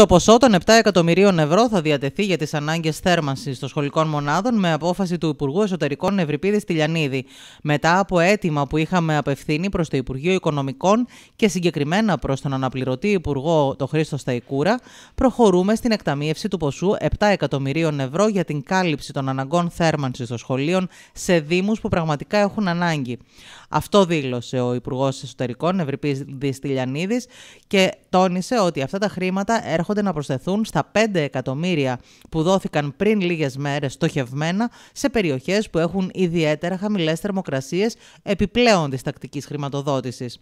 Το ποσό των 7 εκατομμυρίων ευρώ θα διατεθεί για τις ανάγκες θέρμανσης των σχολικών μονάδων με απόφαση του Υπουργού Εσωτερικών Ευρυπίδη Τηλιανίδη, μετά από αίτημα που είχαμε απευθύνει προς το Υπουργείο Οικονομικών και συγκεκριμένα προς τον αναπληρωτή Υπουργό, τον Χρήστο Σταϊκούρα, προχωρούμε στην εκταμείευση του ποσού 7 εκατομμυρίων ευρώ για την κάλυψη των αναγκών θέρμανσης των σχολείων σε Δήμους που πραγματικά έχουν ανάγκη. Αυτό δήλωσε ο Υπουργός Εσωτερικών Ευρυπίδη Τηλιανίδη και τόνισε ότι αυτά τα χρήματα έρχονται έρχονται να προσθεθούν στα 5 εκατομμύρια που δόθηκαν πριν λίγες μέρες στοχευμένα σε περιοχές που έχουν ιδιαίτερα χαμηλές θερμοκρασίες επιπλέον της τακτικής χρηματοδότησης.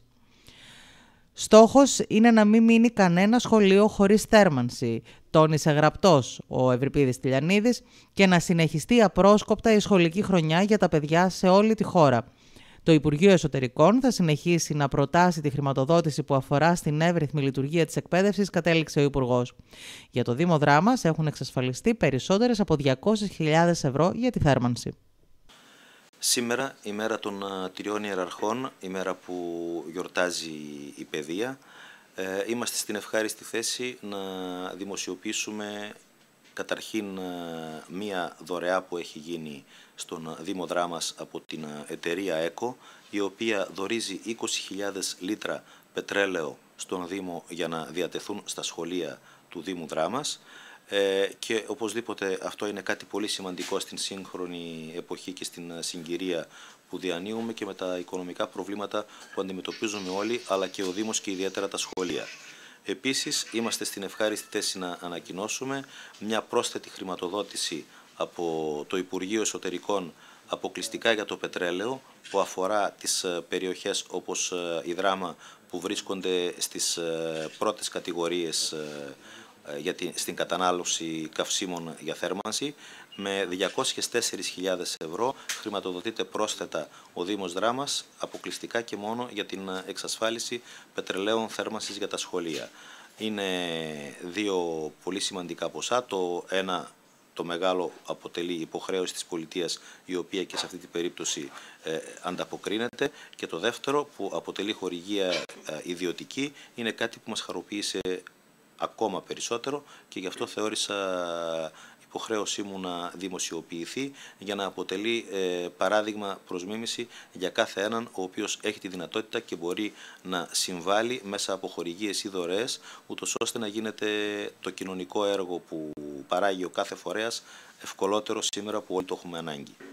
Στόχος είναι να μην μείνει κανένα σχολείο χωρίς θέρμανση, τόνισε γραπτός ο Ευρυπίδης Τηλιανίδης, και να συνεχιστεί απρόσκοπτα η σχολική χρονιά για τα παιδιά σε όλη τη χώρα. Το Υπουργείο Εσωτερικών θα συνεχίσει να προτάσει τη χρηματοδότηση που αφορά στην εύρυθμη λειτουργία της εκπαίδευσης, κατέληξε ο Υπουργός. Για το Δήμο Δράμας έχουν εξασφαλιστεί περισσότερες από 200.000 ευρώ για τη θέρμανση. Σήμερα, η μέρα των τριών ιεραρχών, η μέρα που γιορτάζει η παιδεία, ε, είμαστε στην ευχάριστη θέση να δημοσιοποιήσουμε Καταρχήν ε, μία δωρεά που έχει γίνει στον Δήμο Δράμας από την ε, εταιρεία ΕΚΟ, η οποία δορίζει 20.000 λίτρα πετρέλαιο στον Δήμο για να διατεθούν στα σχολεία του Δήμου Δράμας ε, και οπωσδήποτε αυτό είναι κάτι πολύ σημαντικό στην σύγχρονη εποχή και στην συγκυρία που διανύουμε και με τα οικονομικά προβλήματα που αντιμετωπίζουμε όλοι αλλά και ο Δήμος και ιδιαίτερα τα σχολεία. Επίσης, είμαστε στην ευχάριστη θέση να ανακοινώσουμε μια πρόσθετη χρηματοδότηση από το Υπουργείο Εσωτερικών αποκλειστικά για το πετρέλαιο που αφορά τις ε, περιοχές όπως ε, η Δράμα που βρίσκονται στις ε, πρώτες κατηγορίες ε, για την, στην κατανάλωση καυσίμων για θέρμανση. Με 204.000 ευρώ χρηματοδοτείται πρόσθετα ο Δήμος Δράμας αποκλειστικά και μόνο για την ε, εξασφάλιση πετρελαίων θέρμανσης για τα σχολεία. Είναι δύο πολύ σημαντικά ποσά. Το ένα το μεγάλο αποτελεί υποχρέωση της πολιτείας η οποία και σε αυτή την περίπτωση ε, ανταποκρίνεται και το δεύτερο που αποτελεί χορηγία ιδιωτική είναι κάτι που μας χαροποίησε ακόμα περισσότερο και γι' αυτό θεώρησα υποχρέωσή μου να δημοσιοποιηθεί για να αποτελεί ε, παράδειγμα προς μίμηση για κάθε έναν ο οποίος έχει τη δυνατότητα και μπορεί να συμβάλλει μέσα από χορηγίες ή δωρεές ούτως ώστε να γίνεται το κοινωνικό έργο που παράγει ο κάθε φορέας ευκολότερο σήμερα που όλοι το έχουμε ανάγκη.